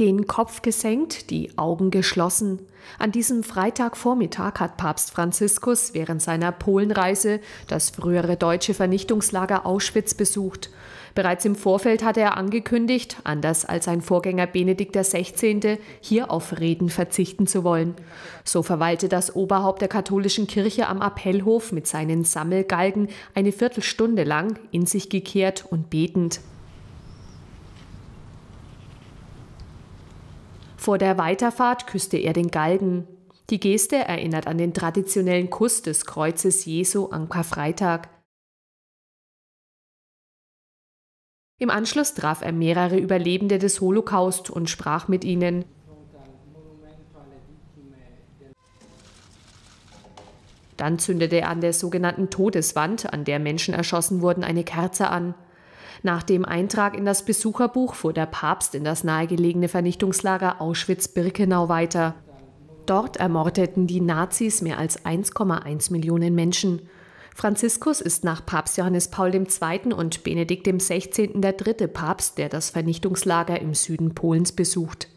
den Kopf gesenkt, die Augen geschlossen. An diesem Freitagvormittag hat Papst Franziskus während seiner Polenreise das frühere deutsche Vernichtungslager Auschwitz besucht. Bereits im Vorfeld hatte er angekündigt, anders als sein Vorgänger Benedikt XVI. hier auf Reden verzichten zu wollen. So verweilte das Oberhaupt der katholischen Kirche am Appellhof mit seinen Sammelgalgen eine Viertelstunde lang in sich gekehrt und betend. Vor der Weiterfahrt küsste er den Galgen. Die Geste erinnert an den traditionellen Kuss des Kreuzes Jesu am Karfreitag. Im Anschluss traf er mehrere Überlebende des Holocaust und sprach mit ihnen. Dann zündete er an der sogenannten Todeswand, an der Menschen erschossen wurden, eine Kerze an. Nach dem Eintrag in das Besucherbuch fuhr der Papst in das nahegelegene Vernichtungslager Auschwitz-Birkenau weiter. Dort ermordeten die Nazis mehr als 1,1 Millionen Menschen. Franziskus ist nach Papst Johannes Paul II. und Benedikt XVI. der dritte Papst, der das Vernichtungslager im Süden Polens besucht.